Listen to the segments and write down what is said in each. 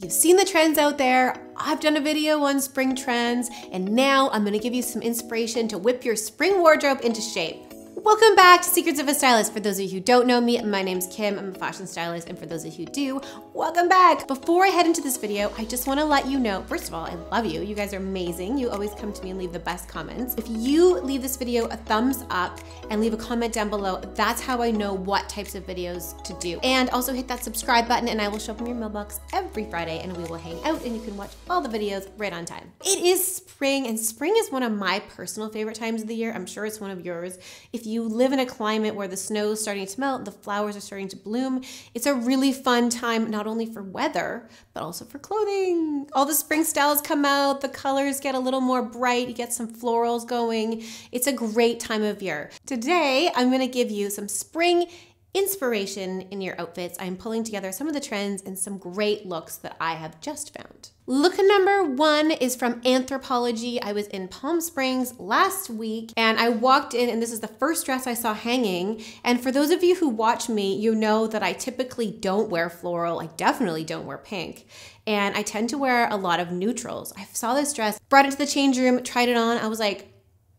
You've seen the trends out there. I've done a video on spring trends, and now I'm gonna give you some inspiration to whip your spring wardrobe into shape. Welcome back to Secrets of a Stylist. For those of you who don't know me, my name's Kim, I'm a fashion stylist, and for those of you who do, welcome back. Before I head into this video, I just wanna let you know, first of all, I love you. You guys are amazing. You always come to me and leave the best comments. If you leave this video a thumbs up and leave a comment down below, that's how I know what types of videos to do. And also hit that subscribe button and I will show up in your mailbox every Friday and we will hang out and you can watch all the videos right on time. It is spring and spring is one of my personal favorite times of the year. I'm sure it's one of yours. If you live in a climate where the snow is starting to melt, the flowers are starting to bloom, it's a really fun time not only for weather, but also for clothing. All the spring styles come out, the colors get a little more bright, you get some florals going. It's a great time of year. Today, I'm gonna give you some spring inspiration in your outfits, I'm pulling together some of the trends and some great looks that I have just found. Look number one is from Anthropology. I was in Palm Springs last week and I walked in and this is the first dress I saw hanging. And for those of you who watch me, you know that I typically don't wear floral. I definitely don't wear pink. And I tend to wear a lot of neutrals. I saw this dress, brought it to the change room, tried it on. I was like,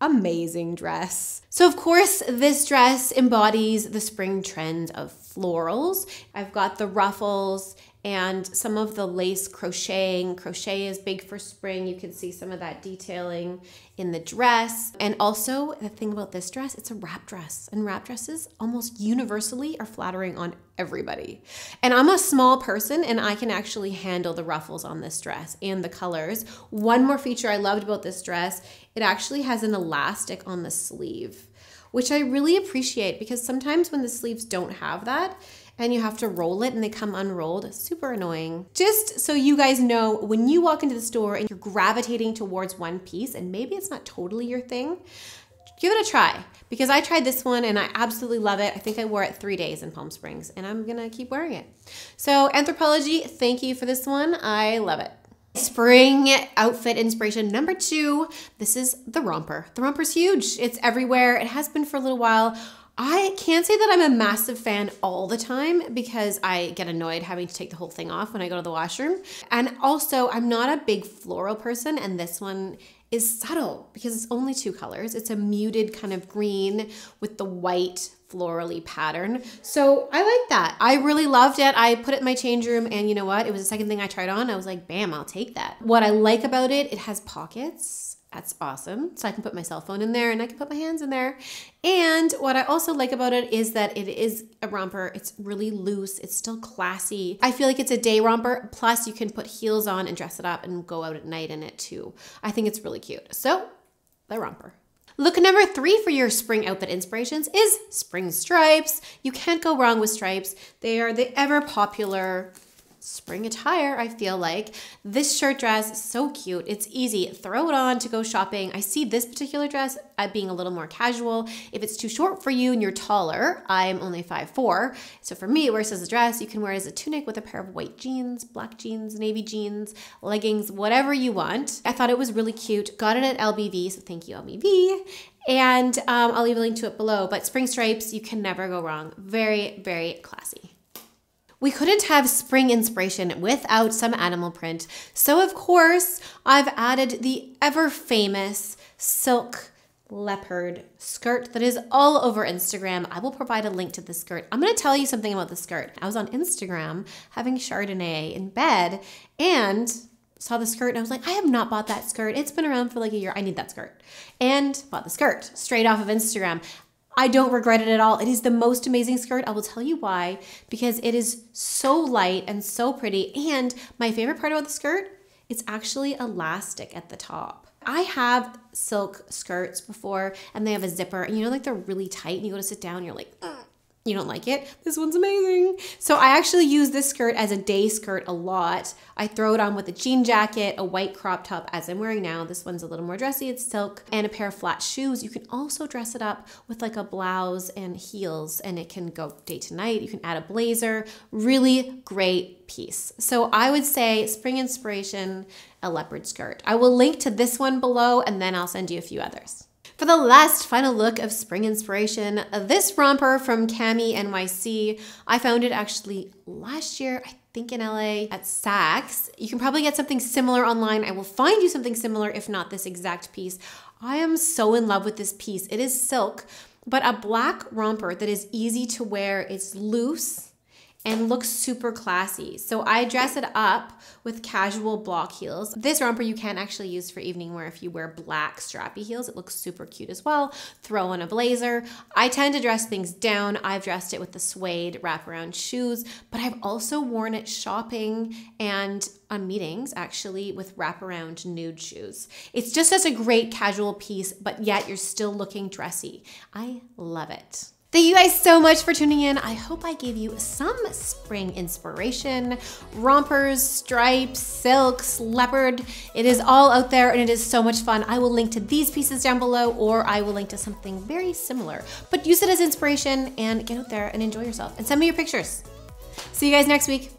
amazing dress. So of course, this dress embodies the spring trend of florals. I've got the ruffles and some of the lace crocheting. Crochet is big for spring. You can see some of that detailing in the dress. And also, the thing about this dress, it's a wrap dress, and wrap dresses almost universally are flattering on everybody. And I'm a small person, and I can actually handle the ruffles on this dress and the colors. One more feature I loved about this dress, it actually has an elastic on the sleeve which I really appreciate because sometimes when the sleeves don't have that, and you have to roll it and they come unrolled. Super annoying. Just so you guys know, when you walk into the store and you're gravitating towards one piece and maybe it's not totally your thing, give it a try because I tried this one and I absolutely love it. I think I wore it three days in Palm Springs and I'm gonna keep wearing it. So Anthropology, thank you for this one. I love it. Spring outfit inspiration number two. This is the romper. The romper's huge. It's everywhere. It has been for a little while. I can't say that I'm a massive fan all the time because I get annoyed having to take the whole thing off when I go to the washroom. And also, I'm not a big floral person, and this one is subtle because it's only two colors. It's a muted kind of green with the white florally pattern. So I like that. I really loved it. I put it in my change room and you know what? It was the second thing I tried on. I was like, bam, I'll take that. What I like about it, it has pockets that's awesome. So I can put my cell phone in there and I can put my hands in there. And what I also like about it is that it is a romper. It's really loose. It's still classy. I feel like it's a day romper. Plus you can put heels on and dress it up and go out at night in it too. I think it's really cute. So the romper. Look number three for your spring outfit inspirations is spring stripes. You can't go wrong with stripes. They are the ever popular spring attire, I feel like. This shirt dress, so cute. It's easy. Throw it on to go shopping. I see this particular dress at uh, being a little more casual. If it's too short for you and you're taller, I'm only 5'4", so for me it wears as a dress. You can wear it as a tunic with a pair of white jeans, black jeans, navy jeans, leggings, whatever you want. I thought it was really cute. Got it at LBV, so thank you LBV. And um, I'll leave a link to it below, but Spring Stripes, you can never go wrong. Very, very classy. We couldn't have spring inspiration without some animal print. So of course, I've added the ever famous silk leopard skirt that is all over Instagram. I will provide a link to the skirt. I'm going to tell you something about the skirt. I was on Instagram having Chardonnay in bed and saw the skirt and I was like, I have not bought that skirt. It's been around for like a year. I need that skirt. And bought the skirt straight off of Instagram. I don't regret it at all. It is the most amazing skirt. I will tell you why, because it is so light and so pretty. And my favorite part about the skirt, it's actually elastic at the top. I have silk skirts before and they have a zipper and you know like they're really tight and you go to sit down you're like Ugh you don't like it, this one's amazing. So I actually use this skirt as a day skirt a lot. I throw it on with a jean jacket, a white crop top as I'm wearing now. This one's a little more dressy, it's silk, and a pair of flat shoes. You can also dress it up with like a blouse and heels and it can go day to night. You can add a blazer, really great piece. So I would say spring inspiration, a leopard skirt. I will link to this one below and then I'll send you a few others. For the last final look of spring inspiration, this romper from Cami NYC, I found it actually last year, I think in LA at Saks. You can probably get something similar online. I will find you something similar, if not this exact piece. I am so in love with this piece. It is silk, but a black romper that is easy to wear. It's loose, and looks super classy. So I dress it up with casual block heels. This romper you can actually use for evening wear if you wear black strappy heels. It looks super cute as well. Throw on a blazer. I tend to dress things down. I've dressed it with the suede wraparound shoes, but I've also worn it shopping and on meetings actually with wraparound nude shoes. It's just as a great casual piece, but yet you're still looking dressy. I love it. Thank you guys so much for tuning in. I hope I gave you some spring inspiration. Rompers, stripes, silks, leopard. It is all out there and it is so much fun. I will link to these pieces down below or I will link to something very similar. But use it as inspiration and get out there and enjoy yourself and send me your pictures. See you guys next week.